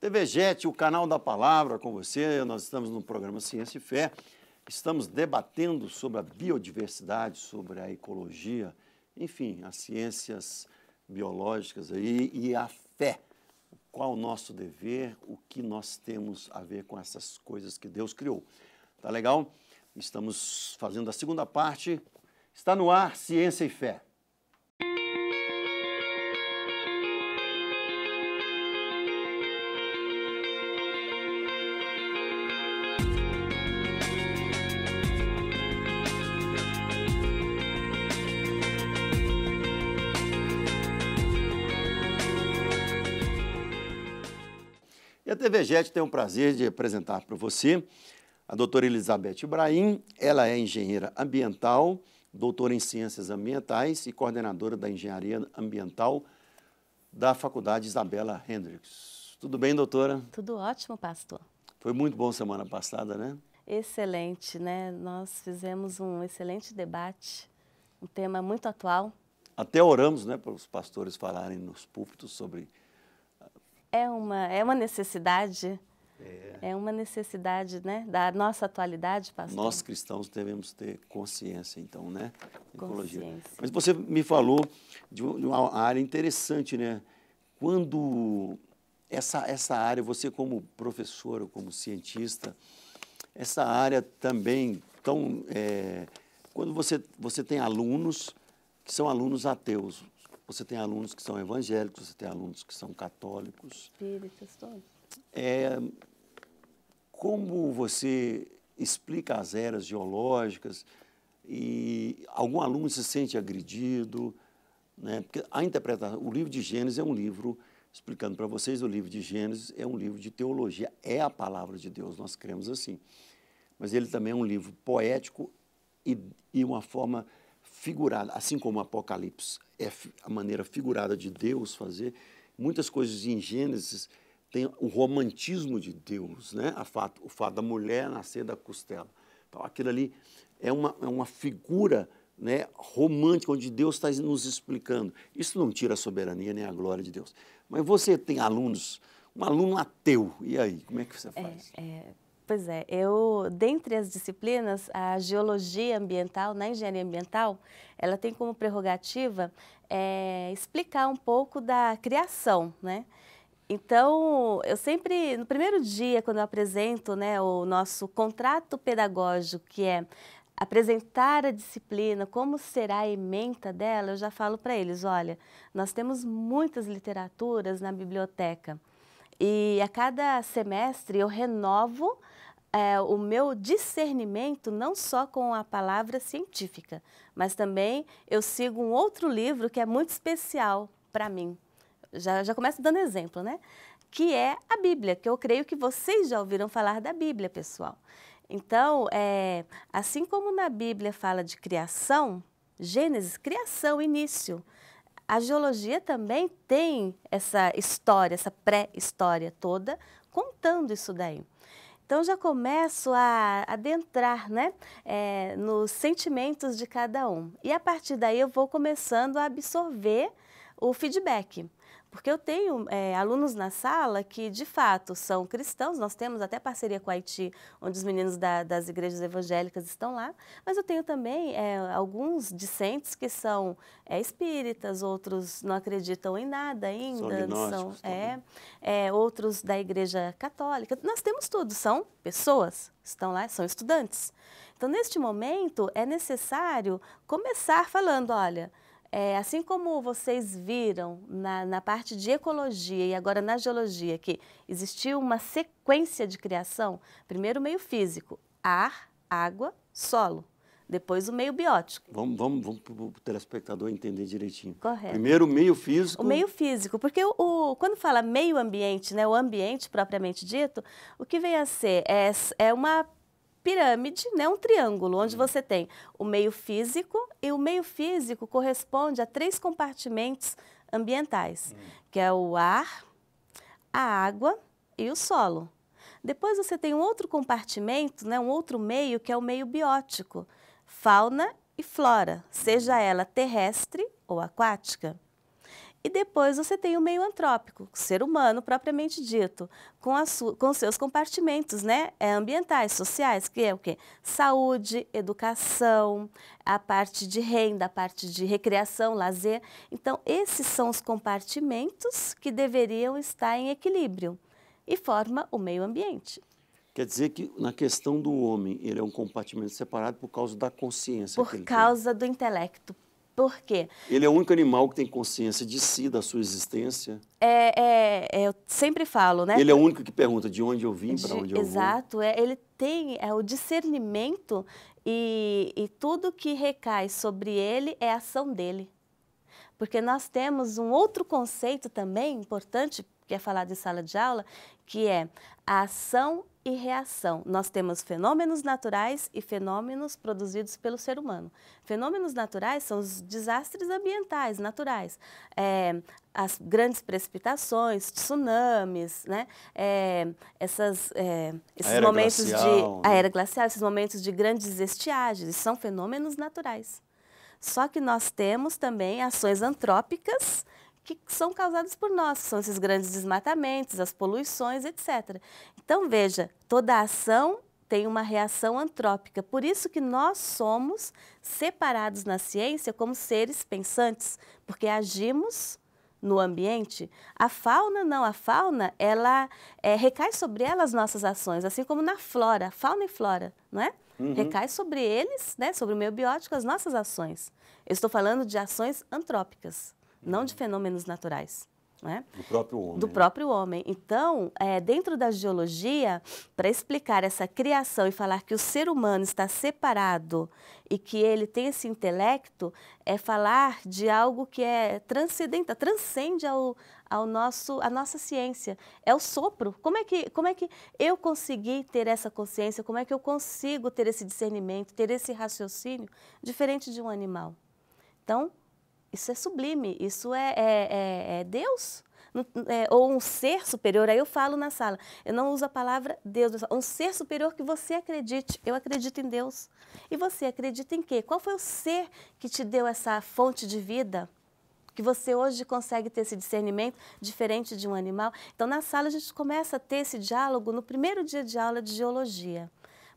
TV Jet, o canal da palavra com você. Nós estamos no programa Ciência e Fé. Estamos debatendo sobre a biodiversidade, sobre a ecologia, enfim, as ciências biológicas aí e a fé. Qual o nosso dever, o que nós temos a ver com essas coisas que Deus criou. Tá legal? Estamos fazendo a segunda parte. Está no ar Ciência e Fé. TV Jet tem o prazer de apresentar para você a doutora Elizabeth Ibrahim. Ela é engenheira ambiental, doutora em ciências ambientais e coordenadora da engenharia ambiental da Faculdade Isabela Hendricks. Tudo bem, doutora? Tudo ótimo, pastor. Foi muito bom semana passada, né? Excelente, né? Nós fizemos um excelente debate, um tema muito atual. Até oramos, né, para os pastores falarem nos púlpitos sobre é uma, é uma necessidade. É. é uma necessidade né, da nossa atualidade, pastor. Nós cristãos devemos ter consciência, então, né? Ecologia. Consciência. Mas você me falou de uma área interessante, né? Quando essa, essa área, você como professor, como cientista, essa área também tão... É, quando você, você tem alunos que são alunos ateus, você tem alunos que são evangélicos, você tem alunos que são católicos. Espíritas, todos. É, como você explica as eras geológicas e algum aluno se sente agredido? Né? Porque a interpretação, o livro de Gênesis é um livro, explicando para vocês, o livro de Gênesis é um livro de teologia, é a palavra de Deus, nós cremos assim. Mas ele também é um livro poético e, e uma forma figurada, assim como o Apocalipse é a maneira figurada de Deus fazer, muitas coisas em Gênesis tem o romantismo de Deus, né? Fato, o fato da mulher nascer da costela. Então, aquilo ali é uma, é uma figura né, romântica, onde Deus está nos explicando. Isso não tira a soberania nem a glória de Deus. Mas você tem alunos, um aluno ateu, e aí, como é que você é, faz? É, é Pois é, eu, dentre as disciplinas, a geologia ambiental, na né, engenharia ambiental, ela tem como prerrogativa é, explicar um pouco da criação, né? Então, eu sempre, no primeiro dia, quando eu apresento né, o nosso contrato pedagógico, que é apresentar a disciplina, como será a ementa dela, eu já falo para eles, olha, nós temos muitas literaturas na biblioteca e a cada semestre eu renovo é, o meu discernimento não só com a palavra científica, mas também eu sigo um outro livro que é muito especial para mim. Já, já começo dando exemplo, né? Que é a Bíblia, que eu creio que vocês já ouviram falar da Bíblia, pessoal. Então, é, assim como na Bíblia fala de criação, Gênesis, criação, início. A geologia também tem essa história, essa pré-história toda, contando isso daí. Então já começo a adentrar né, é, nos sentimentos de cada um. E a partir daí eu vou começando a absorver o feedback. Porque eu tenho é, alunos na sala que, de fato, são cristãos, nós temos até parceria com a Haiti, onde os meninos da, das igrejas evangélicas estão lá, mas eu tenho também é, alguns discentes que são é, espíritas, outros não acreditam em nada ainda, são, são é, é, outros da igreja católica. Nós temos tudo, são pessoas, estão lá, são estudantes. Então, neste momento, é necessário começar falando, olha... É, assim como vocês viram na, na, parte de ecologia e agora na geologia, que existiu uma sequência de criação, primeiro o meio físico, ar, água, solo, depois o meio biótico. Vamos, vamos, vamos para o telespectador entender direitinho. Correto. Primeiro o meio físico. O meio físico, porque o, o, quando fala meio ambiente, né, o ambiente propriamente dito, o que vem a ser é, é uma pirâmide, né, um triângulo, onde uhum. você tem o meio físico e o meio físico corresponde a três compartimentos ambientais, hum. que é o ar, a água e o solo. Depois você tem um outro compartimento, né, um outro meio, que é o meio biótico, fauna e flora, seja uhum. ela terrestre ou aquática. E depois você tem o meio antrópico, ser humano propriamente dito, com, com seus compartimentos né, é ambientais, sociais, que é o quê? Saúde, educação, a parte de renda, a parte de recreação, lazer. Então, esses são os compartimentos que deveriam estar em equilíbrio e forma o meio ambiente. Quer dizer que na questão do homem, ele é um compartimento separado por causa da consciência. Por causa tem. do intelecto, por quê? Ele é o único animal que tem consciência de si, da sua existência. É, é, é eu sempre falo, né? Ele é o único que pergunta de onde eu vim, para onde eu exato, vou. Exato, é, ele tem é, o discernimento e, e tudo que recai sobre ele é ação dele. Porque nós temos um outro conceito também importante, que é falar de sala de aula, que é a ação e reação. Nós temos fenômenos naturais e fenômenos produzidos pelo ser humano. Fenômenos naturais são os desastres ambientais naturais, é, as grandes precipitações, tsunamis, né? É, essas, é, esses momentos glacial, de né? a era glacial, esses momentos de grandes estiagens, são fenômenos naturais. Só que nós temos também ações antrópicas que são causados por nós, são esses grandes desmatamentos, as poluições, etc. Então, veja, toda ação tem uma reação antrópica. Por isso que nós somos separados na ciência como seres pensantes, porque agimos no ambiente. A fauna não, a fauna ela é, recai sobre ela as nossas ações, assim como na flora, fauna e flora, não é? Uhum. Recai sobre eles, né, sobre o meio biótico as nossas ações. Eu estou falando de ações antrópicas não de fenômenos naturais. Né? Do próprio homem. Do né? próprio homem. Então, é, dentro da geologia, para explicar essa criação e falar que o ser humano está separado e que ele tem esse intelecto, é falar de algo que é transcendente transcende ao, ao nosso, a nossa ciência. É o sopro. Como é, que, como é que eu consegui ter essa consciência? Como é que eu consigo ter esse discernimento, ter esse raciocínio diferente de um animal? Então, isso é sublime, isso é, é, é, é Deus. É, ou um ser superior, aí eu falo na sala, eu não uso a palavra Deus, um ser superior que você acredite. Eu acredito em Deus. E você acredita em quê? Qual foi o ser que te deu essa fonte de vida? que você hoje consegue ter esse discernimento diferente de um animal. Então, na sala, a gente começa a ter esse diálogo no primeiro dia de aula de geologia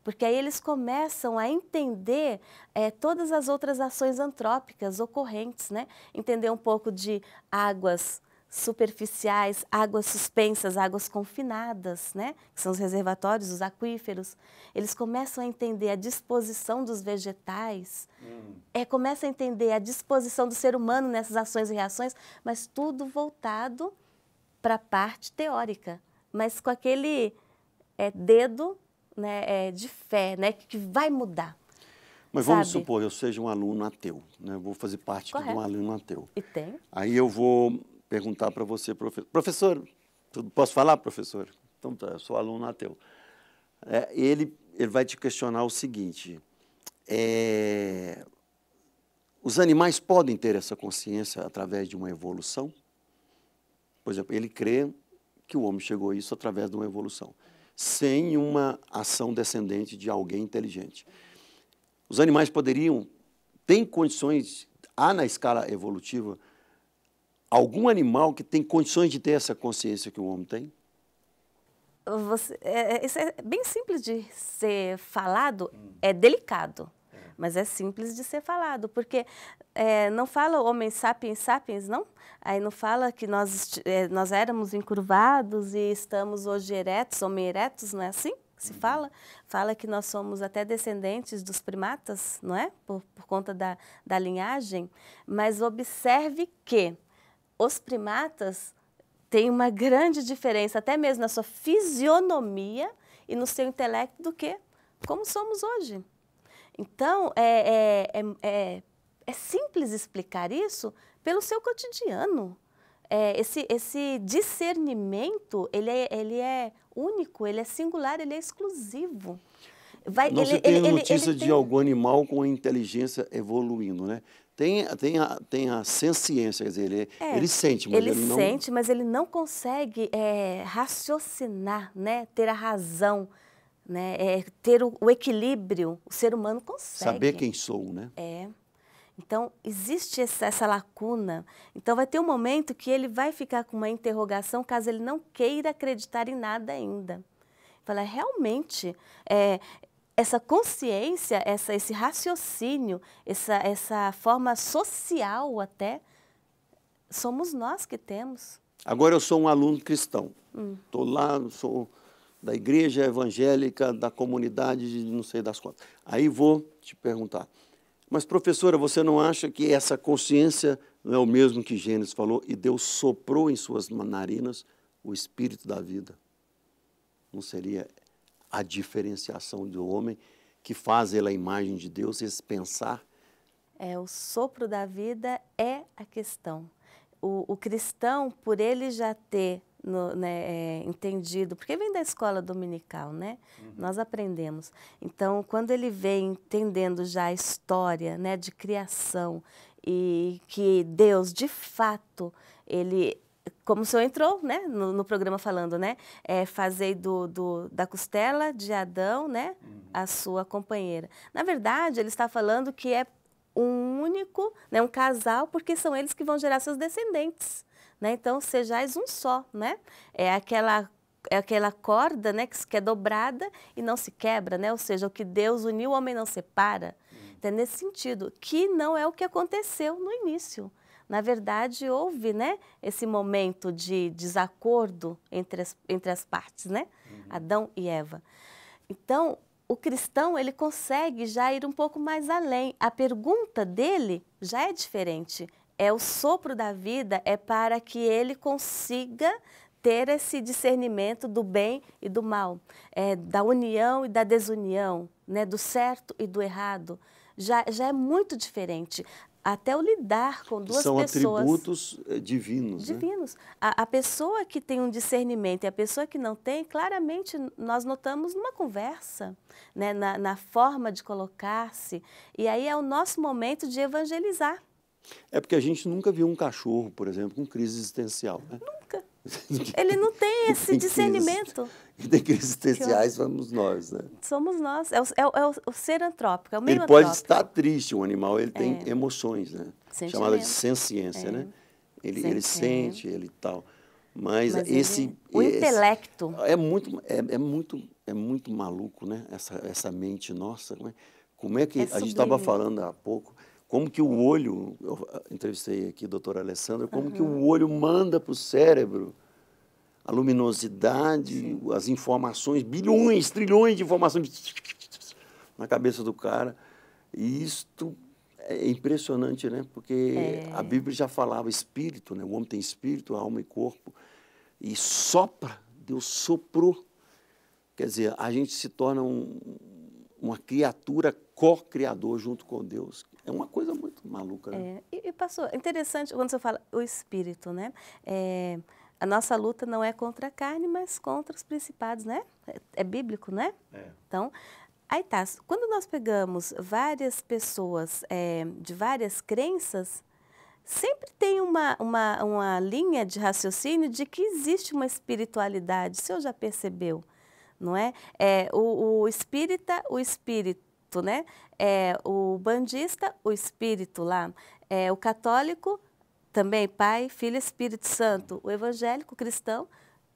porque aí eles começam a entender é, todas as outras ações antrópicas ocorrentes, né? entender um pouco de águas superficiais, águas suspensas, águas confinadas, né? que são os reservatórios, os aquíferos. Eles começam a entender a disposição dos vegetais, hum. é, começam a entender a disposição do ser humano nessas ações e reações, mas tudo voltado para a parte teórica, mas com aquele é, dedo né, é, de fé, né, que vai mudar. Mas sabe? vamos supor, eu seja um aluno ateu, né? vou fazer parte Correto. de um aluno ateu. E tem. Aí eu vou perguntar para você, professor. Professor, posso falar, professor? Então tá, eu sou aluno ateu. É, ele, ele vai te questionar o seguinte: é, os animais podem ter essa consciência através de uma evolução? Por exemplo, ele crê que o homem chegou a isso através de uma evolução sem uma ação descendente de alguém inteligente. Os animais poderiam, tem condições, há na escala evolutiva, algum animal que tem condições de ter essa consciência que o homem tem? Você, é, é isso é bem simples de ser falado, é delicado mas é simples de ser falado, porque é, não fala homem sapiens sapiens, não? Aí não fala que nós, é, nós éramos encurvados e estamos hoje eretos, homem eretos, não é assim? se uhum. fala, fala que nós somos até descendentes dos primatas, não é? Por, por conta da, da linhagem. Mas observe que os primatas têm uma grande diferença, até mesmo na sua fisionomia e no seu intelecto, do que como somos hoje. Então, é, é, é, é simples explicar isso pelo seu cotidiano. É, esse, esse discernimento, ele é, ele é único, ele é singular, ele é exclusivo. Vai, Não ele, se tem ele, notícia ele, de tem... algum animal com inteligência evoluindo, né? tem, tem, a, tem a sensiência quer dizer, ele, é, ele sente, mas ele, ele não... sente, mas ele não consegue é, raciocinar, né? ter a razão, né? É ter o, o equilíbrio, o ser humano consegue. Saber quem sou, né? É. Então, existe essa, essa, lacuna. Então, vai ter um momento que ele vai ficar com uma interrogação caso ele não queira acreditar em nada ainda. Fala, realmente, é, essa consciência, essa, esse raciocínio, essa, essa forma social até, somos nós que temos. Agora eu sou um aluno cristão. Estou hum. lá, sou da igreja evangélica, da comunidade de não sei das quantas. Aí vou te perguntar, mas professora, você não acha que essa consciência não é o mesmo que Gênesis falou e Deus soprou em suas narinas o espírito da vida? Não seria a diferenciação do homem que faz ele a imagem de Deus, esse pensar? É, o sopro da vida é a questão. O, o cristão, por ele já ter no, né, é, entendido, porque vem da escola dominical, né? Uhum. Nós aprendemos. Então, quando ele vem entendendo já a história né, de criação e que Deus, de fato, ele como o senhor entrou né, no, no programa falando, né? É, fazer do, do, da costela de Adão né, uhum. a sua companheira. Na verdade, ele está falando que é um único, né, um casal, porque são eles que vão gerar seus descendentes. Né? Então, sejais um só, né? É aquela é aquela corda, né, que é dobrada e não se quebra, né? Ou seja, o que Deus uniu, o homem não separa. Hum. Então, nesse sentido, que não é o que aconteceu no início. Na verdade, houve, né, esse momento de desacordo entre as, entre as partes, né? Hum. Adão e Eva. Então, o cristão ele consegue já ir um pouco mais além. A pergunta dele já é diferente é o sopro da vida é para que ele consiga ter esse discernimento do bem e do mal, é, da união e da desunião, né, do certo e do errado. Já, já é muito diferente até o lidar com duas São pessoas. São atributos divinos. É, divinos. Né? A, a, pessoa que tem um discernimento e a pessoa que não tem, claramente nós notamos numa conversa, né? na, na forma de colocar-se. E aí é o nosso momento de evangelizar. É porque a gente nunca viu um cachorro, por exemplo, com crise existencial. Né? Nunca. Ele não tem esse discernimento. E tem crises existenciais, somos nós, né? Somos nós. É o, é o, é o ser antrópico, é o meio Ele antrópico. pode estar triste, um animal, ele tem é. emoções, né? Chamada de senciência, é. né? Ele, ele sente, ele tal. Mas, Mas esse, ele... É o esse, intelecto. É muito, é, é, muito, é muito maluco, né? Essa, essa mente nossa. Como é, como que. a gente estava falando há pouco como que o olho, eu ah, entrevistei aqui a doutora Alessandra, como uhum. que o olho manda para o cérebro a luminosidade, Sim. as informações, bilhões, trilhões de informações na cabeça do cara. E isto é impressionante, né? Porque é. a Bíblia já falava espírito, né? O homem tem espírito, alma e corpo. E sopra, Deus soprou. Quer dizer, a gente se torna um, uma criatura co-criador junto com Deus. É uma coisa muito maluca. Né? É, e, passou. Interessante quando você fala o espírito, né? É, a nossa luta não é contra a carne, mas contra os principados, né? É, é bíblico, né? É. Então, aí tá. Quando nós pegamos várias pessoas é, de várias crenças, sempre tem uma, uma, uma linha de raciocínio de que existe uma espiritualidade. O senhor já percebeu, não é? é o, o espírita, o espírito espírito, né? É, o bandista, o espírito lá. É, o católico, também Pai, Filho Espírito Santo. O evangélico, cristão,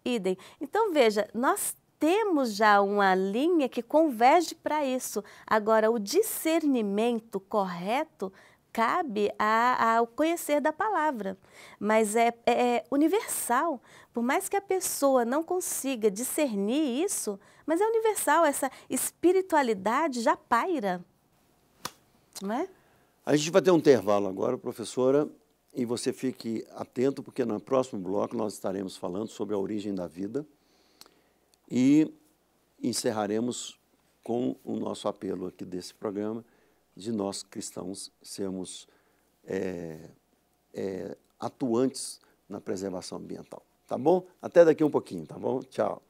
idem. Então, veja, nós temos já uma linha que converge para isso. Agora, o discernimento correto cabe a, ao conhecer da palavra, mas é, é, universal. Por mais que a pessoa não consiga discernir isso, mas é universal, essa espiritualidade já paira. Não é? A gente vai ter um intervalo agora, professora, e você fique atento, porque no próximo bloco nós estaremos falando sobre a origem da vida e encerraremos com o nosso apelo aqui desse programa de nós cristãos sermos é, é, atuantes na preservação ambiental. Tá bom? Até daqui um pouquinho, tá bom? Tchau.